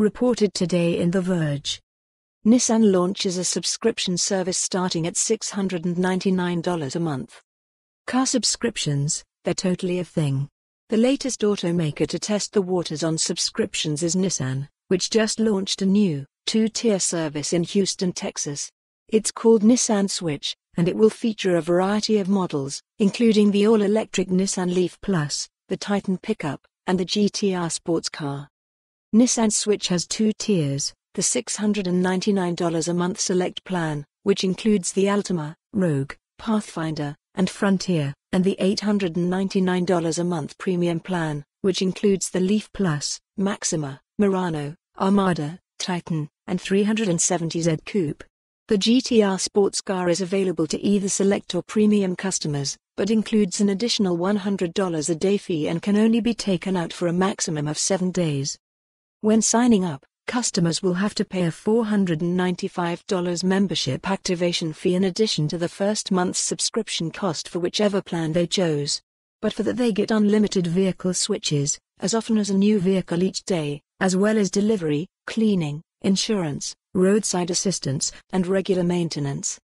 Reported today in The Verge. Nissan launches a subscription service starting at $699 a month. Car subscriptions, they're totally a thing. The latest automaker to test the waters on subscriptions is Nissan, which just launched a new, two tier service in Houston, Texas. It's called Nissan Switch, and it will feature a variety of models, including the all electric Nissan Leaf Plus, the Titan pickup, and the GTR sports car. Nissan Switch has two tiers, the $699 a month Select plan, which includes the Altima, Rogue, Pathfinder, and Frontier, and the $899 a month Premium plan, which includes the Leaf Plus, Maxima, Murano, Armada, Titan, and 370Z Coupe. The GTR sports car is available to either Select or Premium customers, but includes an additional $100 a day fee and can only be taken out for a maximum of seven days. When signing up, customers will have to pay a $495 membership activation fee in addition to the first month's subscription cost for whichever plan they chose. But for that, they get unlimited vehicle switches, as often as a new vehicle each day, as well as delivery, cleaning, insurance, roadside assistance, and regular maintenance.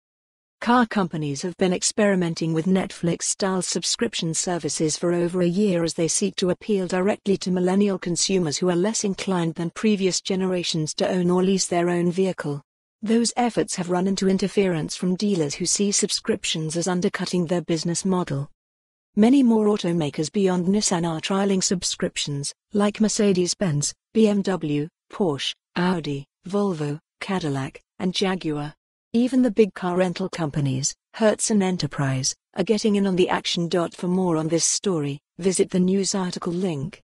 Car companies have been experimenting with Netflix-style subscription services for over a year as they seek to appeal directly to millennial consumers who are less inclined than previous generations to own or lease their own vehicle. Those efforts have run into interference from dealers who see subscriptions as undercutting their business model. Many more automakers beyond Nissan are trialing subscriptions, like Mercedes-Benz, BMW, Porsche, Audi, Volvo, Cadillac, and Jaguar. Even the big car rental companies, Hertz and Enterprise, are getting in on the action. For more on this story, visit the news article link.